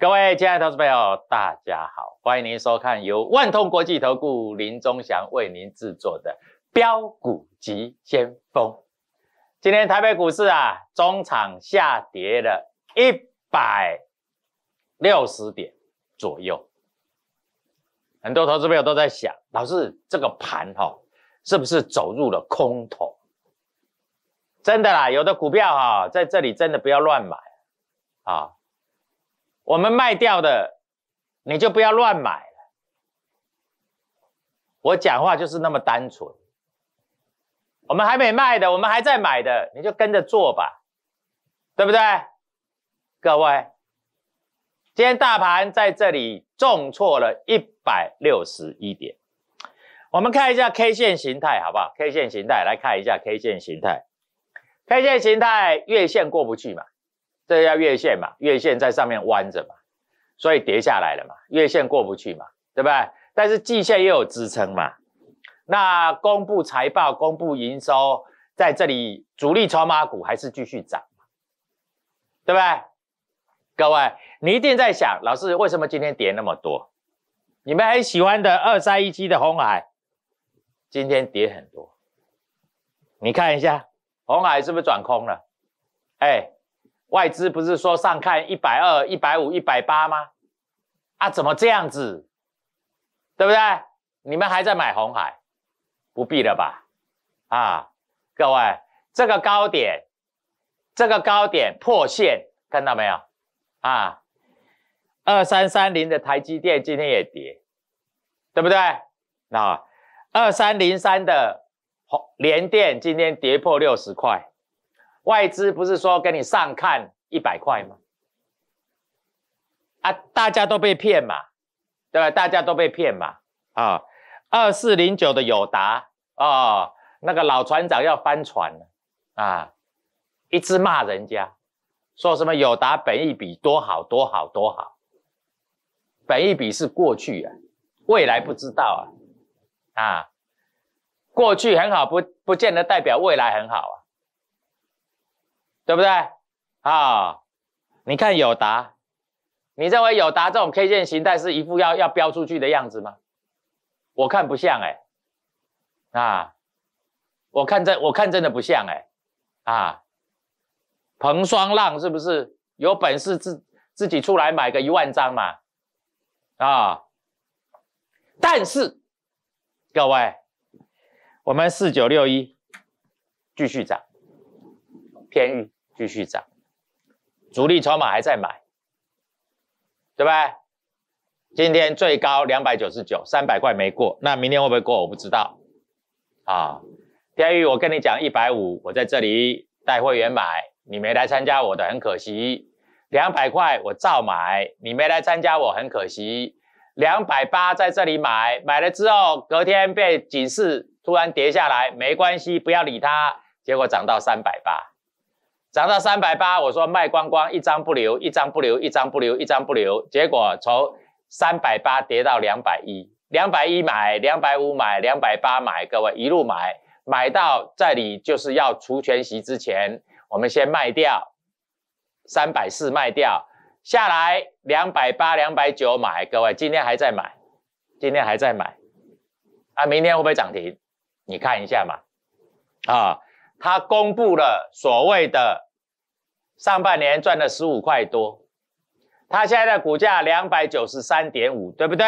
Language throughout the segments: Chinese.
各位亲爱的投资朋友，大家好，欢迎您收看由万通国际投顾林宗祥为您制作的标股及先锋。今天台北股市啊，中场下跌了一百六十点左右，很多投资朋友都在想，老师这个盘哈，是不是走入了空头？真的啦，有的股票哈，在这里真的不要乱买啊。我们卖掉的，你就不要乱买了。我讲话就是那么单纯。我们还没卖的，我们还在买的，你就跟着做吧，对不对？各位，今天大盘在这里重挫了一百六十一点。我们看一下 K 线形态好不好？K 线形态来看一下 K 线形态，K 线形态月线过不去嘛？这叫月线嘛，月线在上面弯着嘛，所以跌下来了嘛，月线过不去嘛，对不对？但是季线又有支撑嘛，那公布财报、公布营收在这里，主力筹码股还是继续涨嘛，对不对？各位，你一定在想，老师为什么今天跌那么多？你们很喜欢的二三一七的红海，今天跌很多，你看一下，红海是不是转空了？哎。外资不是说上看一百二、一百五、一百八吗？啊，怎么这样子？对不对？你们还在买红海？不必了吧？啊，各位，这个高点，这个高点破线，看到没有？啊，二三三零的台积电今天也跌，对不对？那二三零三的联电今天跌破六十块。外资不是说给你上看一百块吗？啊，大家都被骗嘛，对吧？大家都被骗嘛。啊，二四零九的友达啊，那个老船长要翻船了啊！一直骂人家，说什么友达本一笔多好多好多好，本一笔是过去啊，未来不知道啊啊，过去很好不不见得代表未来很好啊。对不对？啊，你看友达，你认为友达这种 K 线形态是一副要要标出去的样子吗？我看不像哎，啊，我看真我看真的不像哎，啊，彭双浪是不是有本事自自己出来买个一万张嘛？啊，但是各位，我们四九六一继续涨，便宜。继续涨，主力筹码还在买，对不对？今天最高两百九十九，三百块没过，那明天会不会过？我不知道。啊，天宇，我跟你讲，一百五，我在这里带会员买，你没来参加，我的，很可惜。两百块我照买，你没来参加，我很可惜。两百八在这里买，买了之后隔天被警示，突然跌下来，没关系，不要理它。结果涨到三百八。涨到三百八，我说卖光光，一张不留，一张不留，一张不留，一张不留。结果从三百八跌到两百一，两百一买，两百五买，两百八买，各位一路买，买到这里就是要除权息之前，我们先卖掉，三百四卖掉下来，两百八、两百九买，各位今天还在买，今天还在买，啊，明天会不会涨停？你看一下嘛，啊。他公布了所谓的上半年赚了十五块多，他现在的股价两百九十三点五，对不对？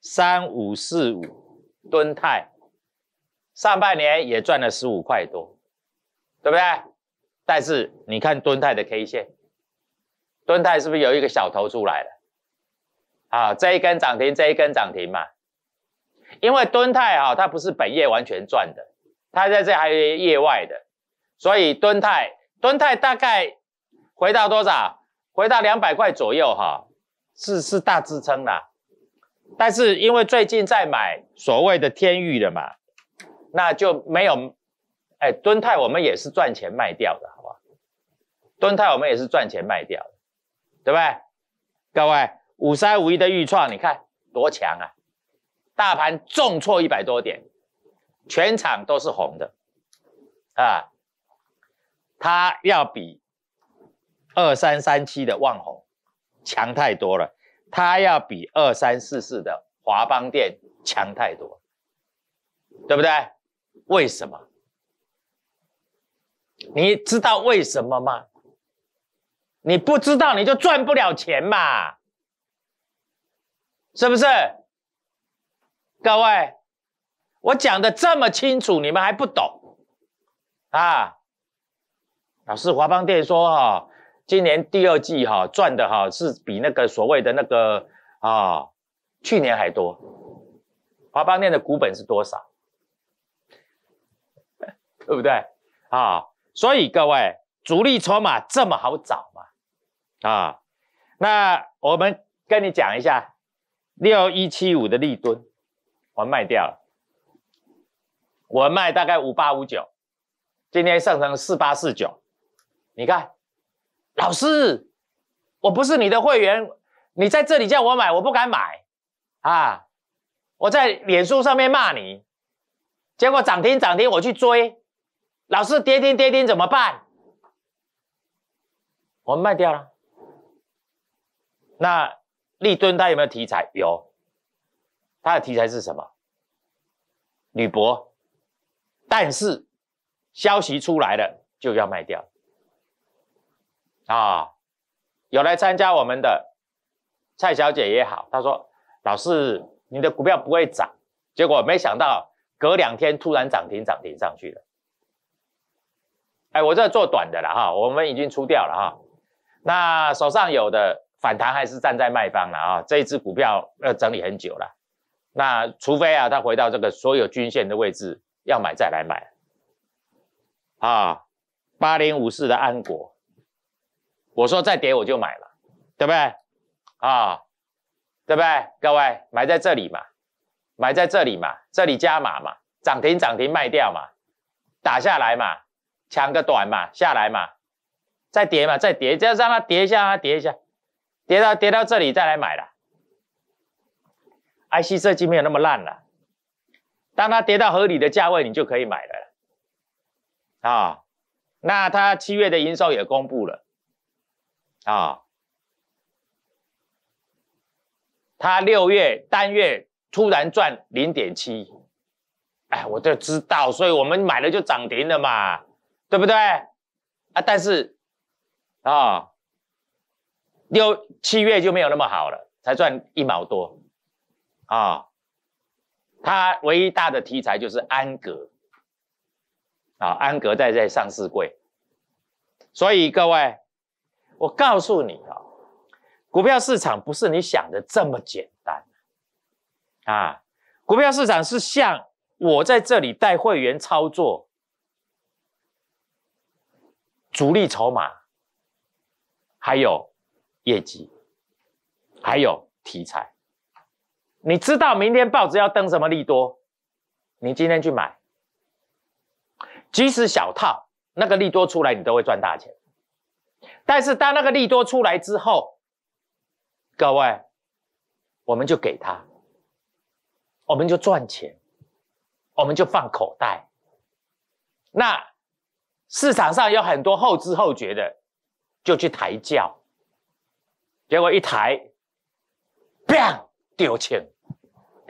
三五四五，敦泰上半年也赚了十五块多，对不对？但是你看敦泰的 K 线，敦泰是不是有一个小头出来了？啊，这一根涨停，这一根涨停嘛，因为敦泰啊，它不是本业完全赚的。它在这还业外的，所以敦泰敦泰大概回到多少？回到两百块左右哈，是是大支撑啦。但是因为最近在买所谓的天域的嘛，那就没有。哎，敦泰我们也是赚钱卖掉的，好不好？敦泰我们也是赚钱卖掉的，对不对？各位五三五一的预创，你看多强啊！大盘重挫一百多点。全场都是红的，啊，它要比二三三七的旺红强太多了，它要比二三四四的华邦店强太多，对不对？为什么？你知道为什么吗？你不知道你就赚不了钱嘛，是不是？各位？我讲的这么清楚，你们还不懂啊？老师，华邦店说哈，今年第二季哈赚的哈是比那个所谓的那个啊去年还多。华邦店的股本是多少？对不对？啊，所以各位主力筹码这么好找嘛？啊，那我们跟你讲一下，六一七五的立吨，我卖掉了。我卖大概五八五九，今天上成四八四九，你看，老师，我不是你的会员，你在这里叫我买，我不敢买，啊，我在脸书上面骂你，结果涨停涨停，我去追，老师跌停跌停怎么办？我卖掉了。那立顿它有没有题材？有，它的题材是什么？铝箔。但是消息出来了就要卖掉啊！有来参加我们的蔡小姐也好，她说：“老师，你的股票不会涨。”结果没想到隔两天突然涨停涨停上去了。哎，我这做短的了哈，我们已经出掉了哈。那手上有的反弹还是站在卖方了啊。这一只股票要整理很久了。那除非啊，它回到这个所有均线的位置。要买再来买啊！八零五四的安国，我说再跌我就买了，对不对？啊，对不对？各位，买在这里嘛，买在这里嘛，这里加码嘛，涨停涨停卖掉嘛，打下来嘛，抢个短嘛，下来嘛，再跌嘛，再跌，就让它跌一下啊，跌一下，跌到跌到这里再来买了。IC 设计没有那么烂了。当它跌到合理的价位，你就可以买了。啊，那它七月的营收也公布了。啊，它六月单月突然赚零点七，哎，我就知道，所以我们买了就涨停了嘛，对不对？啊，但是，啊，六七月就没有那么好了，才赚一毛多。啊。它唯一大的题材就是安格啊，安格在在上市柜，所以各位，我告诉你啊，股票市场不是你想的这么简单啊，股票市场是像我在这里带会员操作，主力筹码，还有业绩，还有题材。你知道明天报纸要登什么利多，你今天去买，即使小套那个利多出来，你都会赚大钱。但是当那个利多出来之后，各位，我们就给他，我们就赚钱，我们就放口袋。那市场上有很多后知后觉的，就去抬轿，结果一抬，砰！有钱，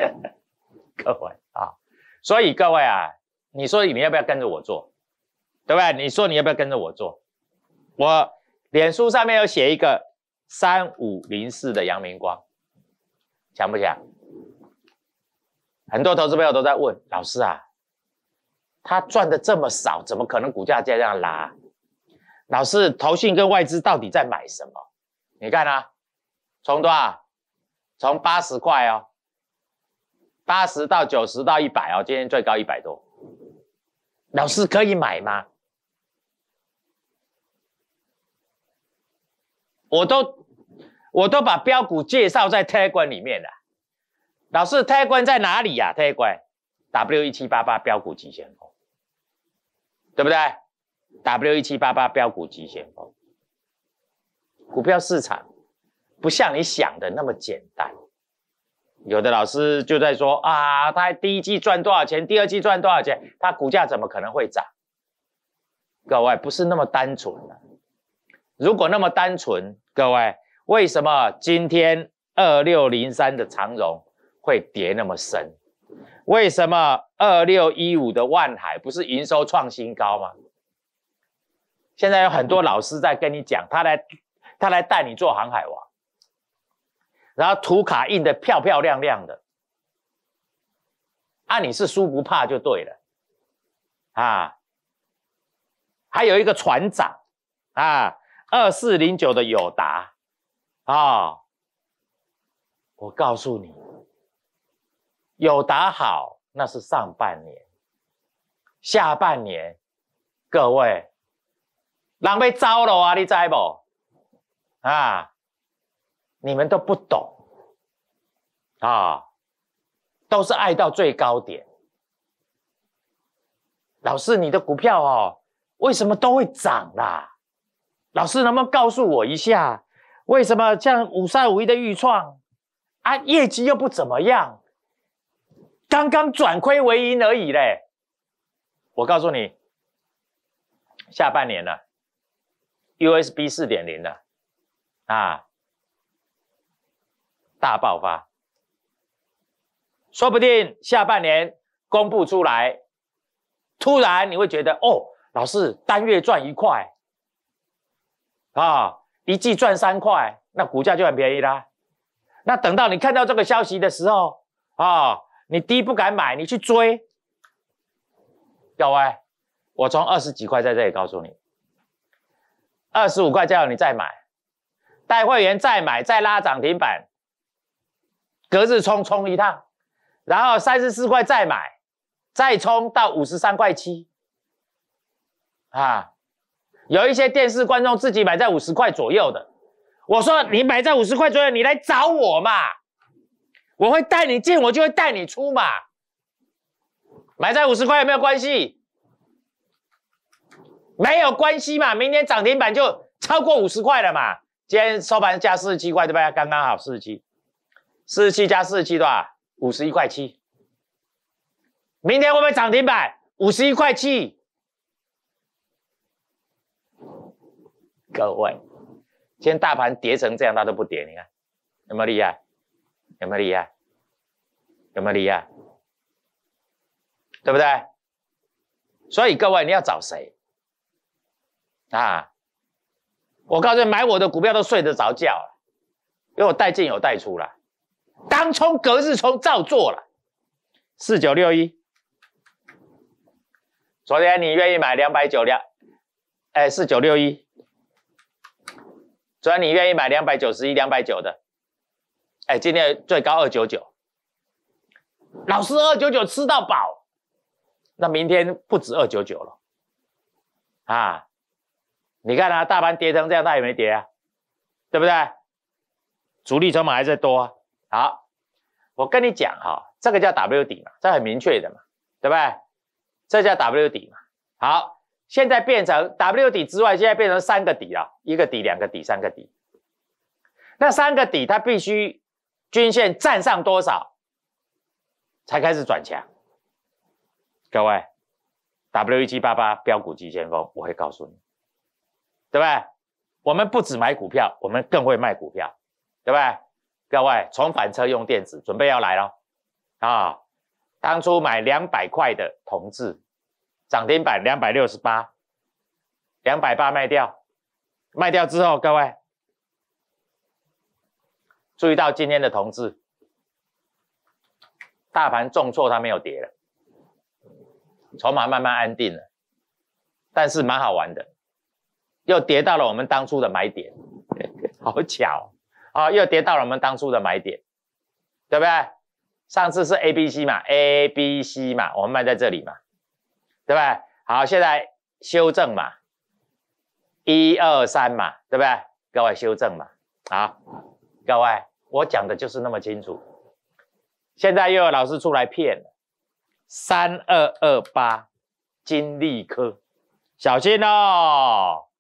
各位啊，所以各位啊，你说你要不要跟着我做，对不对？你说你要不要跟着我做？我脸书上面有写一个三五零四的阳明光，想不想？很多投资朋友都在问老师啊，他赚的这么少，怎么可能股价这样拉？老师，投信跟外资到底在买什么？你看啊，从多。从八十块哦，八十到九十到一百哦，今天最高一百多。老师可以买吗？我都我都把标股介绍在特冠里面了。老师特冠在哪里呀？特冠 W 一七八八标股极限股，对不对？W 一七八八标股极限股，股票市场。不像你想的那么简单，有的老师就在说啊，他第一季赚多少钱，第二季赚多少钱，他股价怎么可能会涨？各位不是那么单纯了。如果那么单纯，各位为什么今天二六零三的长荣会跌那么深？为什么二六一五的万海不是营收创新高吗？现在有很多老师在跟你讲，他来他来带你做航海王。然后图卡印的漂漂亮亮的，啊，你是输不怕就对了，啊，还有一个船长，啊，二四零九的友达，啊，我告诉你，友达好那是上半年，下半年，各位，人被糟了啊，你知不？啊。你们都不懂，啊，都是爱到最高点。老师，你的股票哦，为什么都会涨啦？老师，能不能告诉我一下，为什么像五三五一的预创啊，业绩又不怎么样，刚刚转亏为盈而已嘞？我告诉你，下半年了，USB 四点零的，啊。大爆发，说不定下半年公布出来，突然你会觉得哦，老师单月赚一块，啊，一季赚三块，那股价就很便宜啦。那等到你看到这个消息的时候，啊，你低不敢买，你去追。各位，我从二十几块在这里告诉你，二十五块叫你再买，带会员再买，再拉涨停板。隔日充充一趟，然后三十四块再买，再充到五十三块七，啊，有一些电视观众自己买在五十块左右的，我说你买在五十块左右，你来找我嘛，我会带你进，我就会带你出嘛。买在五十块有没有关系？没有关系嘛，明天涨停板就超过五十块了嘛，今天收盘价四十七块对不对？刚刚好四十七。四十七加四十七多少？五十一块七。明天会不会涨停板？五十一块七。各位，今天大盘跌成这样，它都不跌，你看有没有厉害？有没有厉害？有没有厉害？对不对？所以各位，你要找谁啊？我告诉你，买我的股票都睡得着觉了，因为我带进有带出了。当冲隔日冲照做了，四九六一。昨天你愿意买两百九两，哎，四九六一。昨天你愿意买两百九十一两百九的，哎，今天最高二九九。老师二九九吃到饱，那明天不止二九九了。啊，你看啊，大盘跌成这样，它也没跌啊，对不对？主力筹码还在多啊。好，我跟你讲哈，这个叫 W 底嘛，这很明确的嘛，对不对？这叫 W 底嘛。好，现在变成 W 底之外，现在变成三个底了，一个底、两个底、三个底。那三个底它必须均线站上多少才开始转强？各位，W 一七八八标股急先锋，我会告诉你，对不对？我们不止买股票，我们更会卖股票，对不对？各位，重返车用电子，准备要来了啊，当初买两百块的同志，涨停板两百六十八，两百八卖掉，卖掉之后，各位注意到今天的同志，大盘重挫它没有跌了，筹码慢慢安定了，但是蛮好玩的，又跌到了我们当初的买点，好巧。哦，又跌到了我们当初的买点，对不对？上次是 A、B、C 嘛，A、B、C 嘛，我们卖在这里嘛，对不对？好，现在修正嘛，一二三嘛，对不对？各位修正嘛，好，各位，我讲的就是那么清楚，现在又有老师出来骗，三二二八，金利科，小心哦。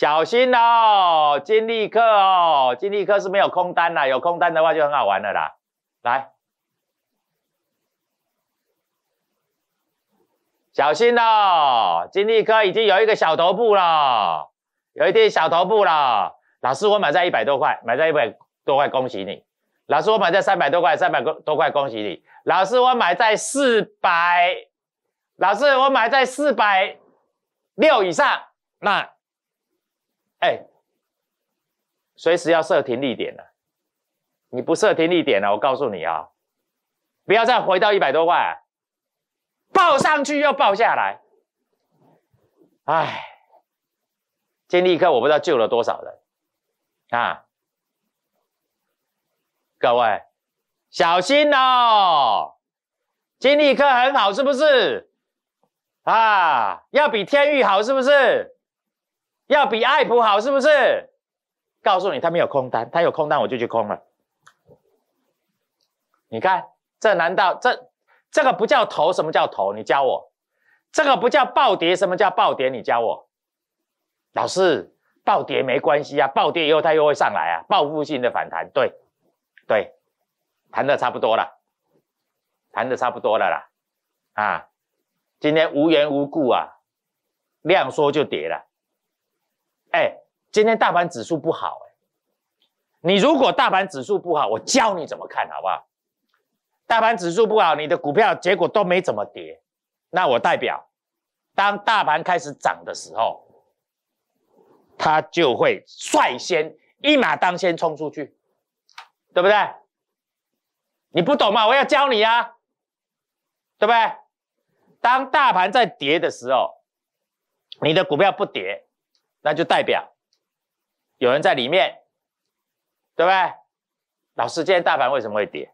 小心哦，金立克哦，金立克是没有空单啦，有空单的话就很好玩了啦。来，小心哦，金立克已经有一个小头部了，有一点小头部了。老师，我买在一百多块，买在一百多块，恭喜你。老师，我买在三百多块，三百多块，恭喜你。老师，我买在四百，老师，我买在四百六以上，那。哎，随时要设停利点的，你不设停利点了，我告诉你啊，不要再回到一百多万，报上去又报下来。哎，金立刻我不知道救了多少人啊，各位小心哦！金立科很好，是不是？啊，要比天域好，是不是？要比爱普好是不是？告诉你，他没有空单，他有空单我就去空了。你看，这难道这这个不叫投？什么叫投？你教我。这个不叫暴跌，什么叫暴跌？你教我。老师，暴跌没关系啊，暴跌以后它又会上来啊，报复性的反弹。对，对，谈的差不多了，谈的差不多了啦。啊，今天无缘无故啊，量缩就跌了。哎，今天大盘指数不好哎，你如果大盘指数不好，我教你怎么看好不好？大盘指数不好，你的股票结果都没怎么跌，那我代表，当大盘开始涨的时候，它就会率先一马当先冲出去，对不对？你不懂嘛，我要教你呀，对不对？当大盘在跌的时候，你的股票不跌。那就代表有人在里面，对不对？老师，今天大盘为什么会跌？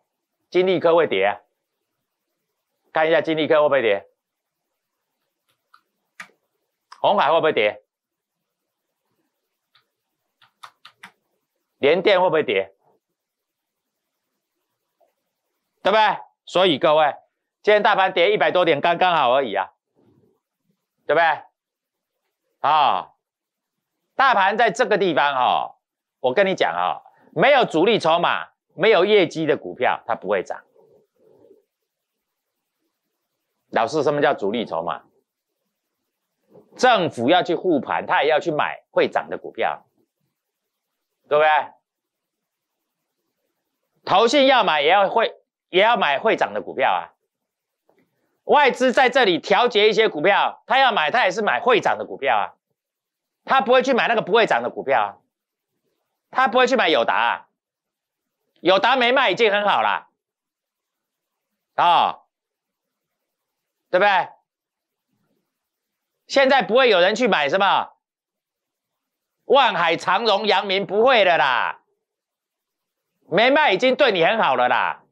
金立科会跌？看一下金立科会不会跌？红海会不会跌？联电会不会跌？对不对？所以各位，今天大盘跌一百多点，刚刚好而已啊，对不对？啊。大盘在这个地方哈，我跟你讲哈，没有主力筹码、没有业绩的股票，它不会涨。老师，什么叫主力筹码？政府要去护盘，他也要去买会涨的股票，对不对？投信要买，也要会，也要买会涨的股票啊。外资在这里调节一些股票，他要买，他也是买会涨的股票啊。他不会去买那个不会涨的股票，他不会去买友达，友达没卖已经很好了，啊，对不对？现在不会有人去买什么万海、长荣、阳明不会的啦，没卖已经对你很好了啦，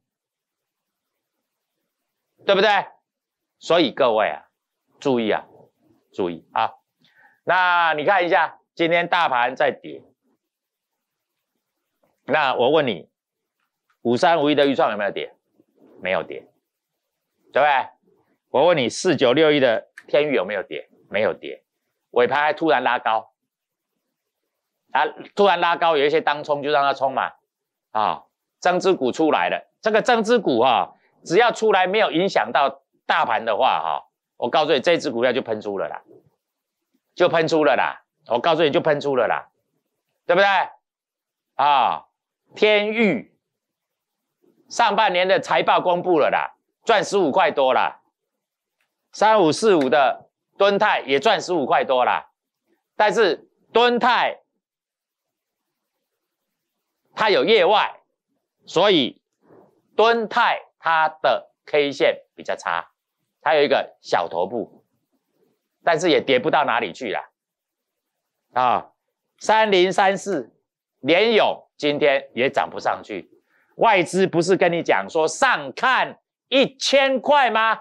对不对？所以各位啊，注意啊，注意啊！那你看一下，今天大盘在跌。那我问你，五三五一的预创有没有跌？没有跌，对不对？我问你，四九六一的天宇有没有跌？没有跌，尾盘还突然拉高。啊，突然拉高，有一些当冲就让它冲嘛。啊，增资股出来了，这个增资股啊，只要出来没有影响到大盘的话，哈，我告诉你，这只股票就喷出了啦。就喷出了啦！我告诉你就喷出了啦，对不对？啊，天域上半年的财报公布了啦，赚十五块多啦。三五四五的敦泰也赚十五块多啦，但是敦泰它有意外，所以敦泰它的 K 线比较差，它有一个小头部。但是也跌不到哪里去啦，啊，三零三四连勇今天也涨不上去，外资不是跟你讲说上看一千块吗？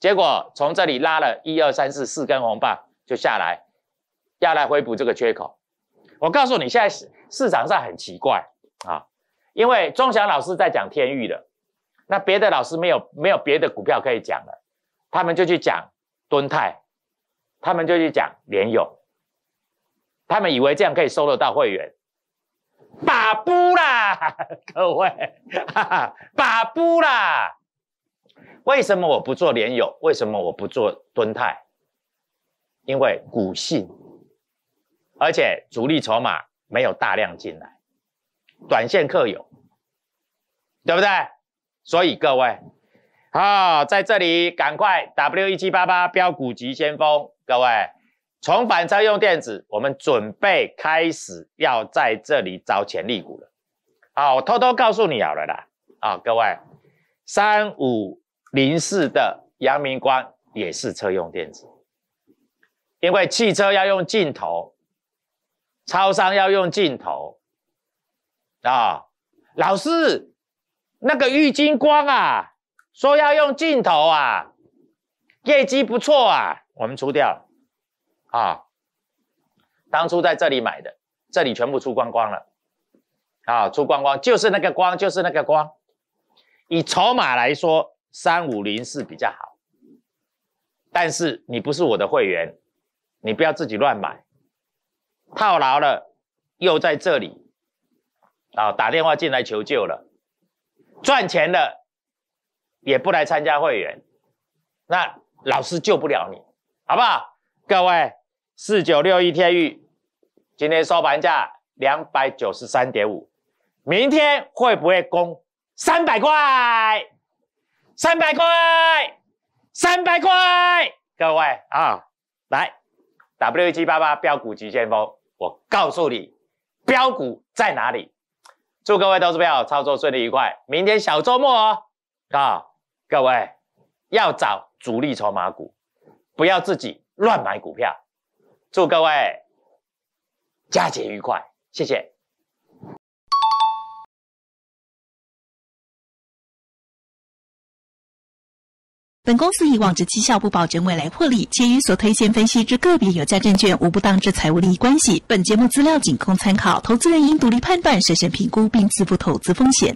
结果从这里拉了一二三四四根红棒就下来，要来回补这个缺口。我告诉你，现在市市场上很奇怪啊，因为钟祥老师在讲天域的，那别的老师没有没有别的股票可以讲了，他们就去讲敦泰。他们就去讲联友，他们以为这样可以收得到会员，把不啦，各位，把不啦。为什么我不做联友？为什么我不做敦泰？因为股性，而且主力筹码没有大量进来，短线客有，对不对？所以各位，好，在这里赶快 W 一七八八标股级先锋。各位，重返车用电子，我们准备开始要在这里找潜力股了。好，我偷偷告诉你好了了啊！各位，三五零四的阳明光也是车用电子，因为汽车要用镜头，超商要用镜头啊。老师，那个郁金光啊，说要用镜头啊，业绩不错啊。我们出掉了，啊，当初在这里买的，这里全部出光光了，啊，出光光就是那个光就是那个光，以筹码来说，三五零是比较好，但是你不是我的会员，你不要自己乱买，套牢了又在这里，啊，打电话进来求救了，赚钱了也不来参加会员，那老师救不了你。好不好？各位，四九六一天御今天收盘价两百九十三点五，明天会不会攻三百块？三百块，三百块，各位啊，来，W 一七八八标股极限风，我告诉你，标股在哪里？祝各位投资友操作顺利愉快，明天小周末哦，啊，各位要找主力筹码股。不要自己乱买股票。祝各位佳节愉快，谢谢。本公司以往之绩效不保证未来获利，且与所推荐分析之个别有价证券无不当之财务利益关系。本节目资料仅供参考，投资人应独立判断、审慎评估并自负投资风险。